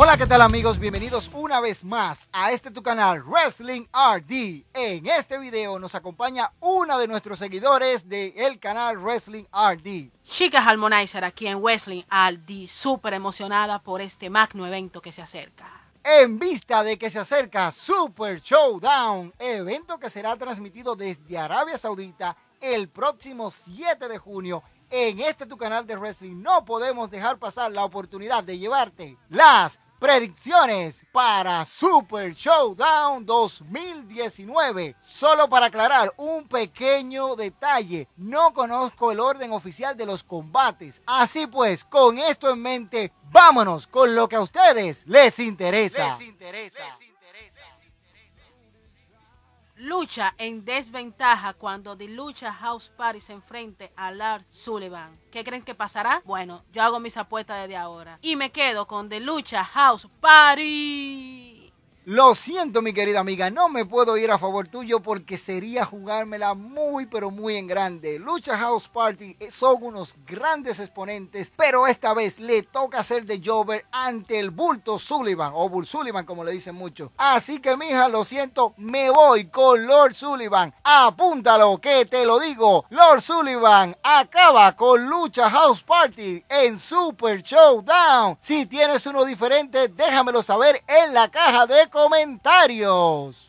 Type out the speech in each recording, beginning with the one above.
Hola, ¿qué tal amigos? Bienvenidos una vez más a este tu canal Wrestling RD. En este video nos acompaña una de nuestros seguidores del el canal Wrestling RD. Chicas Harmonizer aquí en Wrestling RD, súper emocionada por este magno evento que se acerca en vista de que se acerca Super Showdown, evento que será transmitido desde Arabia Saudita el próximo 7 de junio. En este tu canal de wrestling no podemos dejar pasar la oportunidad de llevarte las predicciones para Super Showdown 2019. Solo para aclarar un pequeño detalle, no conozco el orden oficial de los combates. Así pues, con esto en mente, vámonos con lo que a ustedes les interesa. Les interesa lucha en desventaja cuando The Lucha House Party se enfrente a Lars Sullivan. ¿Qué creen que pasará? Bueno, yo hago mis apuestas desde ahora. Y me quedo con The Lucha House Party. Lo siento, mi querida amiga, no me puedo ir a favor tuyo porque sería jugármela muy, pero muy en grande. Lucha House Party eh, son unos grandes exponentes, pero esta vez le toca ser de Jover ante el bulto Sullivan, o Bull Sullivan, como le dicen mucho. Así que, mija, lo siento, me voy con Lord Sullivan. Apúntalo, que te lo digo. Lord Sullivan acaba con Lucha House Party en Super Showdown. Si tienes uno diferente, déjamelo saber en la caja de comentarios.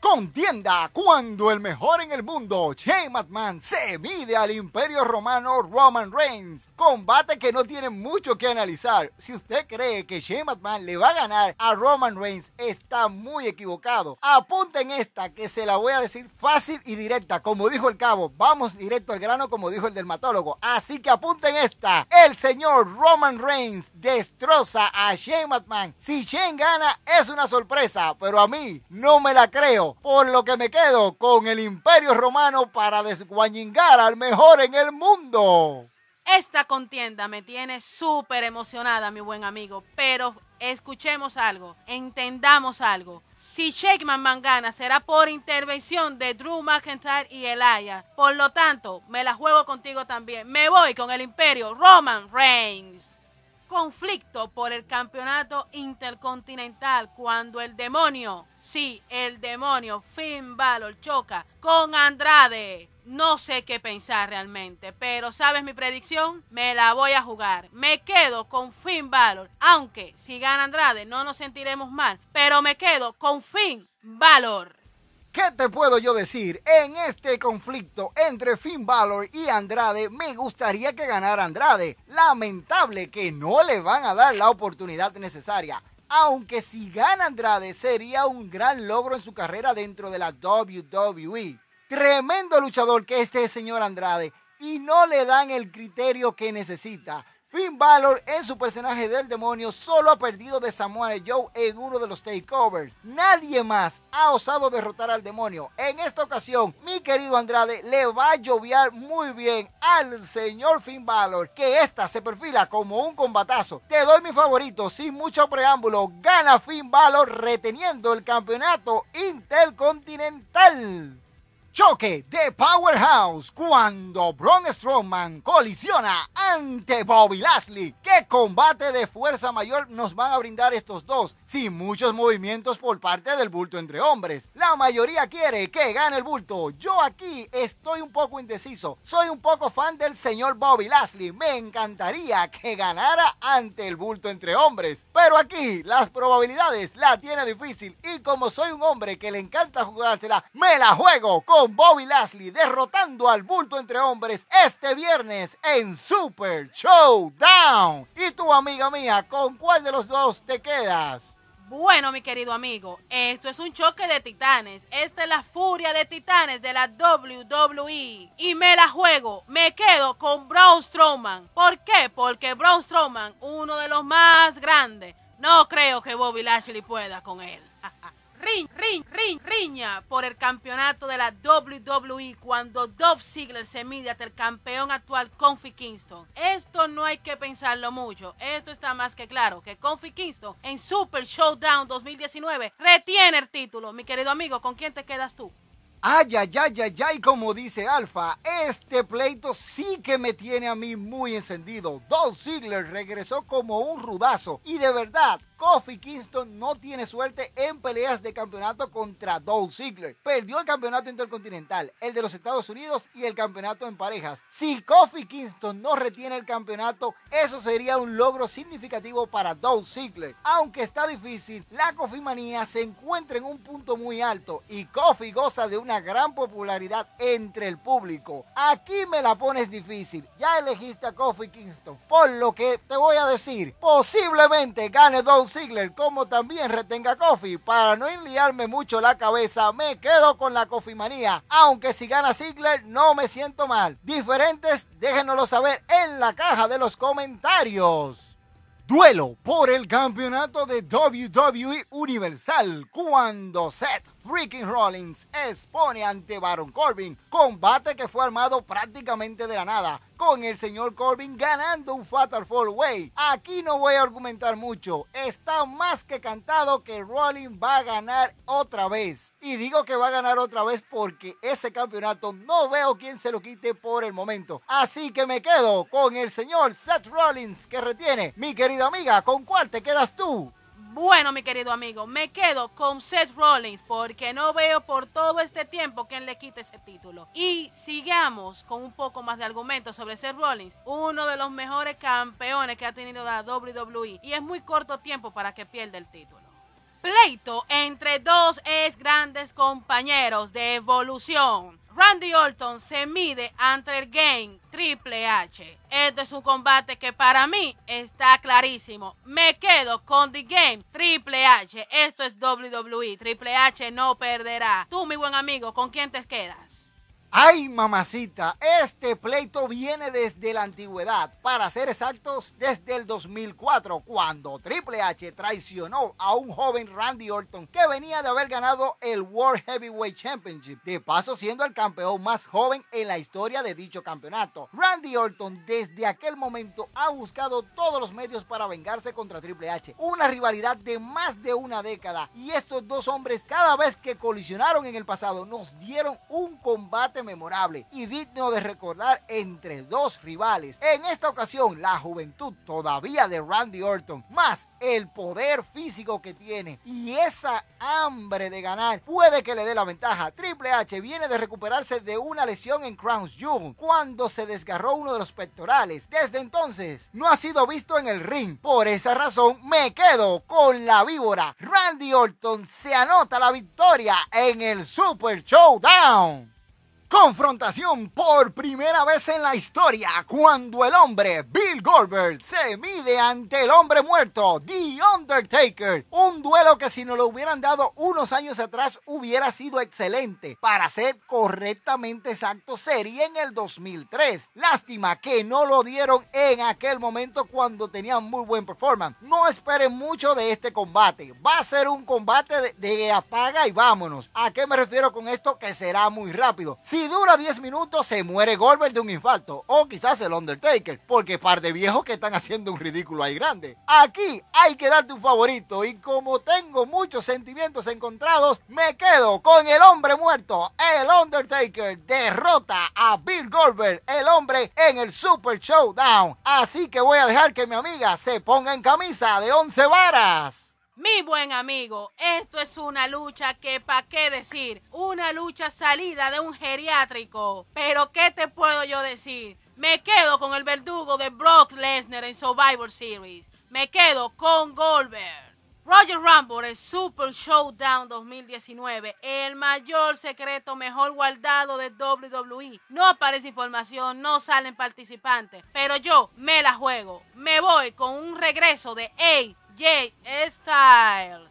Contienda cuando el mejor en el mundo, Shane McMahon, se mide al imperio romano Roman Reigns. Combate que no tiene mucho que analizar. Si usted cree que Shane le va a ganar a Roman Reigns, está muy equivocado. Apunten esta que se la voy a decir fácil y directa. Como dijo el cabo, vamos directo al grano como dijo el dermatólogo. Así que apunten esta. El señor Roman Reigns destroza a Shane McMahon. Si Shane gana es una sorpresa, pero a mí no me la creo por lo que me quedo con el Imperio Romano para desguañingar al mejor en el mundo. Esta contienda me tiene súper emocionada, mi buen amigo, pero escuchemos algo, entendamos algo. Si Sheikh Man gana, será por intervención de Drew McIntyre y Elia Por lo tanto, me la juego contigo también. Me voy con el Imperio Roman Reigns conflicto por el campeonato intercontinental cuando el demonio, sí, el demonio Finn Balor choca con Andrade. No sé qué pensar realmente, pero ¿sabes mi predicción? Me la voy a jugar. Me quedo con Finn Balor, aunque si gana Andrade no nos sentiremos mal, pero me quedo con Finn Balor. ¿Qué te puedo yo decir? En este conflicto entre Finn Balor y Andrade, me gustaría que ganara Andrade. Lamentable que no le van a dar la oportunidad necesaria. Aunque si gana Andrade sería un gran logro en su carrera dentro de la WWE. Tremendo luchador que este señor Andrade y no le dan el criterio que necesita. Finn Balor en su personaje del demonio solo ha perdido de Samuel Joe en uno de los takeovers. Nadie más ha osado derrotar al demonio. En esta ocasión, mi querido Andrade le va a lloviar muy bien al señor Finn Balor, que esta se perfila como un combatazo. Te doy mi favorito, sin mucho preámbulo, gana Finn Balor reteniendo el campeonato intercontinental. Choque de Powerhouse cuando Braun Strowman colisiona ante Bobby Lashley. ¿Qué combate de fuerza mayor nos van a brindar estos dos? Sin muchos movimientos por parte del bulto entre hombres. La mayoría quiere que gane el bulto. Yo aquí estoy un poco indeciso. Soy un poco fan del señor Bobby Lashley. Me encantaría que ganara ante el bulto entre hombres. Pero aquí las probabilidades la tiene difícil. Y como soy un hombre que le encanta jugársela, me la juego con Bobby Lashley derrotando al bulto entre hombres este viernes en Super Showdown. ¿Y tú, amiga mía, con cuál de los dos te quedas? Bueno, mi querido amigo, esto es un choque de titanes. Esta es la furia de titanes de la WWE. Y me la juego, me quedo con Braun Strowman. ¿Por qué? Porque Braun Strowman, uno de los más grandes, no creo que Bobby Lashley pueda con él. ¡Riña, riña, riña, riña por el campeonato de la WWE cuando Dolph Ziggler se mide hasta el campeón actual Confi Kingston. Esto no hay que pensarlo mucho, esto está más que claro, que Confi Kingston en Super Showdown 2019 retiene el título. Mi querido amigo, ¿con quién te quedas tú? Ay, ay, ay, ay, y como dice Alfa, este pleito sí que me tiene a mí muy encendido. Dolph Ziggler regresó como un rudazo y de verdad Kofi Kingston no tiene suerte en peleas de campeonato contra Dolph Ziggler. Perdió el campeonato intercontinental, el de los Estados Unidos y el campeonato en parejas. Si Kofi Kingston no retiene el campeonato, eso sería un logro significativo para Dolph Ziggler. Aunque está difícil, la Kofi manía se encuentra en un punto muy alto y Kofi goza de una gran popularidad entre el público. Aquí me la pones difícil. Ya elegiste a Kofi Kingston. Por lo que te voy a decir, posiblemente gane Dolph Sigler, como también Retenga Coffee. Para no enliarme mucho la cabeza, me quedo con la Coffee Manía. Aunque si gana Sigler no me siento mal. Diferentes, déjenoslo saber en la caja de los comentarios. Duelo por el campeonato de WWE Universal cuando Seth Freaking Rollins expone ante Baron Corbin, combate que fue armado prácticamente de la nada, con el señor Corbin ganando un Fatal Fall Way. Aquí no voy a argumentar mucho, está más que cantado que Rollins va a ganar otra vez. Y digo que va a ganar otra vez porque ese campeonato no veo quién se lo quite por el momento. Así que me quedo con el señor Seth Rollins que retiene. Mi querida amiga, ¿con cuál te quedas tú? Bueno, mi querido amigo, me quedo con Seth Rollins porque no veo por todo este tiempo que le quite ese título. Y sigamos con un poco más de argumento sobre Seth Rollins, uno de los mejores campeones que ha tenido la WWE y es muy corto tiempo para que pierda el título. Pleito entre dos ex grandes compañeros de evolución. Randy Orton se mide ante el Game Triple H. Este es un combate que para mí está clarísimo. Me quedo con The Game Triple H. Esto es WWE. Triple H no perderá. Tú, mi buen amigo, ¿con quién te quedas? Ay, mamacita, este pleito viene desde la antigüedad, para ser exactos, desde el 2004, cuando Triple H traicionó a un joven Randy Orton que venía de haber ganado el World Heavyweight Championship, de paso siendo el campeón más joven en la historia de dicho campeonato. Randy Orton desde aquel momento ha buscado todos los medios para vengarse contra Triple H, una rivalidad de más de una década, y estos dos hombres cada vez que colisionaron en el pasado nos dieron un combate memorable y digno de recordar entre dos rivales. En esta ocasión, la juventud todavía de Randy Orton, más el poder físico que tiene y esa hambre de ganar, puede que le dé la ventaja. Triple H viene de recuperarse de una lesión en Crown's Jewel cuando se desgarró uno de los pectorales. Desde entonces, no ha sido visto en el ring. Por esa razón, me quedo con la víbora. Randy Orton se anota la victoria en el Super Showdown. Confrontación por primera vez en la historia cuando el hombre Bill Goldberg se mide ante el hombre muerto The Undertaker. Un duelo que si no lo hubieran dado unos años atrás hubiera sido excelente. Para ser correctamente exacto sería en el 2003. Lástima que no lo dieron en aquel momento cuando tenían muy buen performance. No esperen mucho de este combate. Va a ser un combate de, apaga y vámonos. ¿A qué me refiero con esto? Que será muy rápido. Si dura 10 minutos, se muere Goldberg de un infarto. O quizás el Undertaker. Porque par de viejos que están haciendo un ridículo ahí grande. Aquí hay que darte un favorito. Y como tengo muchos sentimientos encontrados, me quedo con el hombre muerto. El Undertaker derrota a Bill Goldberg, el hombre, en el Super Showdown. Así que voy a dejar que mi amiga se ponga en camisa de 11 varas. Mi buen amigo, esto es una lucha que, ¿pa' qué decir? Una lucha salida de un geriátrico. Pero, ¿qué te puedo yo decir? Me quedo con el verdugo de Brock Lesnar en Survivor Series. Me quedo con Goldberg. Roger Rumble, en Super Showdown 2019, el mayor secreto mejor guardado de WWE. No aparece información, no salen participantes, pero yo me la juego. Me voy con un regreso de, A. Styles.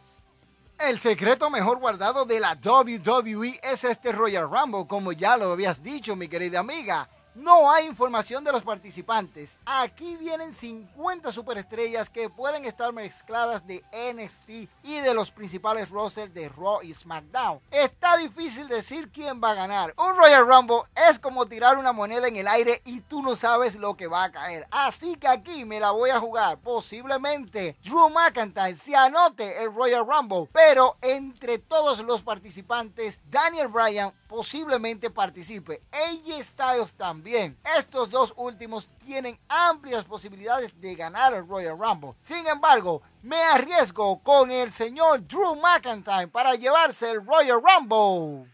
El secreto mejor guardado de la WWE es este Royal Rumble, como ya lo habías dicho, mi querida amiga. No hay información de los participantes. Aquí vienen 50 superestrellas que pueden estar mezcladas de NXT y de los principales rosters de Raw y SmackDown. Está difícil decir quién va a ganar. Un Royal Rumble es como tirar una moneda en el aire y tú no sabes lo que va a caer. Así que aquí me la voy a jugar. Posiblemente Drew McIntyre se anote el Royal Rumble, pero entre todos los participantes, Daniel Bryan posiblemente participe. AJ Styles también bien Estos dos últimos tienen amplias posibilidades de ganar el Royal Rumble. Sin embargo, me arriesgo con el señor Drew McIntyre para llevarse el Royal Rumble.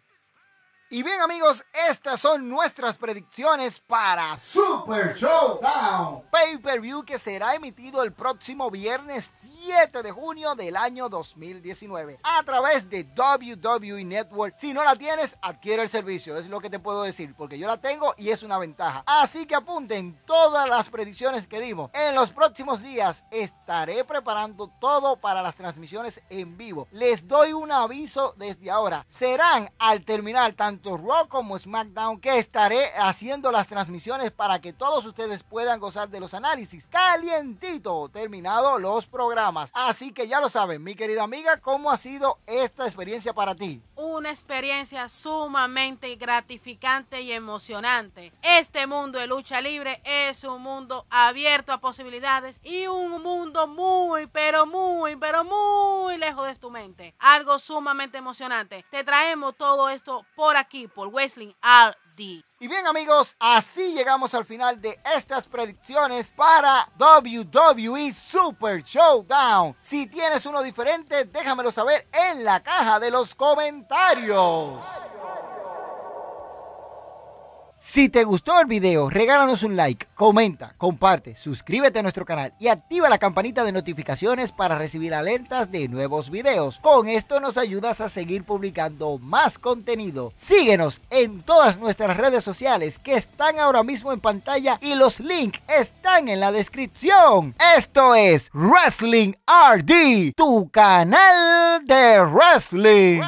Y bien amigos, estas son nuestras predicciones para Super Showdown. Pay-per-view que será emitido el próximo viernes 7 de junio del año 2019 a través de WWE Network. Si no la tienes, adquiere el servicio, es lo que te puedo decir, porque yo la tengo y es una ventaja. Así que apunten todas las predicciones que dimos. En los próximos días estaré preparando todo para las transmisiones en vivo. Les doy un aviso desde ahora. Serán al terminar tanto tanto rock como SmackDown, que estaré haciendo las transmisiones para que todos ustedes puedan gozar de los análisis calientito, terminado los programas. Así que ya lo saben, mi querida amiga, ¿cómo ha sido esta experiencia para ti? Una experiencia sumamente gratificante y emocionante. Este mundo de lucha libre es un mundo abierto a posibilidades y un mundo muy, pero muy, pero muy lejos de tu mente. Algo sumamente emocionante. Te traemos todo esto por aquí por Wrestling RD. Y bien amigos, así llegamos al final de estas predicciones para WWE Super Showdown. Si tienes uno diferente, déjamelo saber en la caja de los comentarios. Si te gustó el video, regálanos un like, comenta, comparte, suscríbete a nuestro canal y activa la campanita de notificaciones para recibir alertas de nuevos videos. Con esto nos ayudas a seguir publicando más contenido. Síguenos en todas nuestras redes sociales que están ahora mismo en pantalla y los links están en la descripción. Esto es Wrestling RD, tu canal de wrestling.